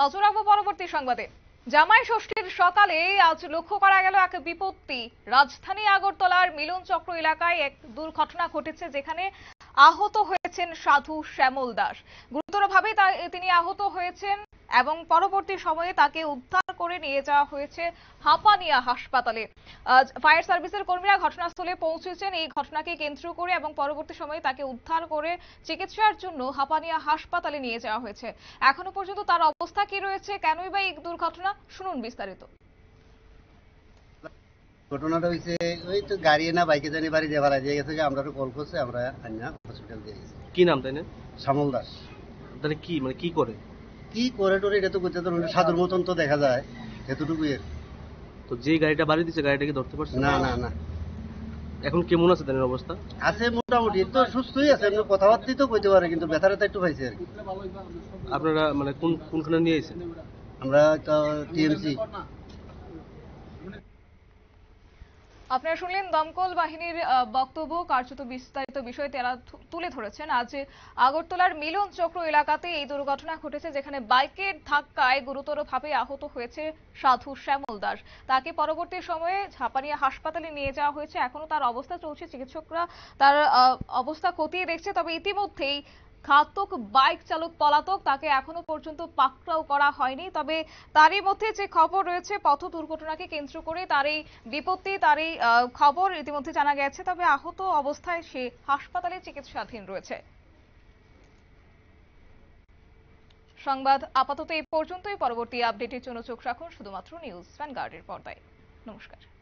নজর রাখবো পরবর্তী সংবাদে জামাই ষষ্ঠীর সকালে আজ লক্ষ্য করা গেল এক বিপত্তি রাজধানী আগরতলার মিলন চক্র এলাকায় এক দুর্ঘটনা ঘটেছে যেখানে আহত হয়েছেন সাধু শ্যামল দাস গুরুতরভাবে তিনি আহত হয়েছেন এবং পরবর্তী সময়ে তাকে উদ্ধার করে নিয়ে যাওয়া হয়েছে হাপানিয়া হাসপাতালে ফায়ার সার্ভিসের কর্মীরা ঘটনাস্থলে পৌঁছেছেন এই ঘটনাকে কেন্দ্র করে এবং পরবর্তী সময়ে তাকে উদ্ধার করে চিকিৎসার জন্য হাপানিয়া হাসপাতালে নিয়ে যাওয়া হয়েছে এখনো পর্যন্ত তার অবস্থা কি রয়েছে কেনই বা এই দুর্ঘটনা শুনুন বিস্তারিত ঘটনাটা হয়েছে ওই তো গাড়ি না বাইকে জানি বাড়ি যে ভাড়া দিয়ে গেছে আমরা তো কল করছে আমরা হসপিটাল দিয়ে গেছি কি নাম তাই না শ্যামল দাস তাহলে কি মানে কি করে কি করে টরে এটা তো করতে তো সাদর মতন তো দেখা যায় এতটুকুই আর তো যে গাড়িটা বাড়ি দিছে গাড়িটা কি ধরতে পারছে না না না এখন কেমন আছে তাদের অবস্থা আছে মোটামুটি তো সুস্থই আছে এমনি কথাবার্তা তো কইতে পারে কিন্তু ব্যথাটা একটু পাইছে আর কি আপনারা মানে কোন কোনখানে নিয়ে আইছেন আমরা টিএমসি আপনারা শুনলেন দমকল বাহিনীর বক্তব্য কার্যত বিস্তারিত বিষয় তারা তুলে ধরেছেন আজ আগরতলার মিলন চক্র এলাকাতে এই দুর্ঘটনা ঘটেছে যেখানে বাইকের ধাক্কায় গুরুতরভাবে আহত হয়েছে সাধু শ্যামল দাস তাকে পরবর্তী সময়ে ঝাপানিয়া হাসপাতালে নিয়ে যাওয়া হয়েছে এখনো তার অবস্থা চলছে চিকিৎসকরা তার অবস্থা খতিয়ে দেখছে তবে ইতিমধ্যেই ঘাতক বাইক চালক পলাতক তাকে এখনো পর্যন্ত পাকড়াও করা হয়নি তবে তারই মধ্যে যে খবর রয়েছে পথ দুর্ঘটনাকে কেন্দ্র করে তার এই বিপত্তি তার এই খবর ইতিমধ্যে জানা গেছে তবে আহত অবস্থায় সে হাসপাতালে চিকিৎসাধীন রয়েছে সংবাদ আপাতত এই পর্যন্তই পরবর্তী আপডেটের জন্য চোখ রাখুন শুধুমাত্র নিউজ ভ্যানগার্ডের পর্দায় নমস্কার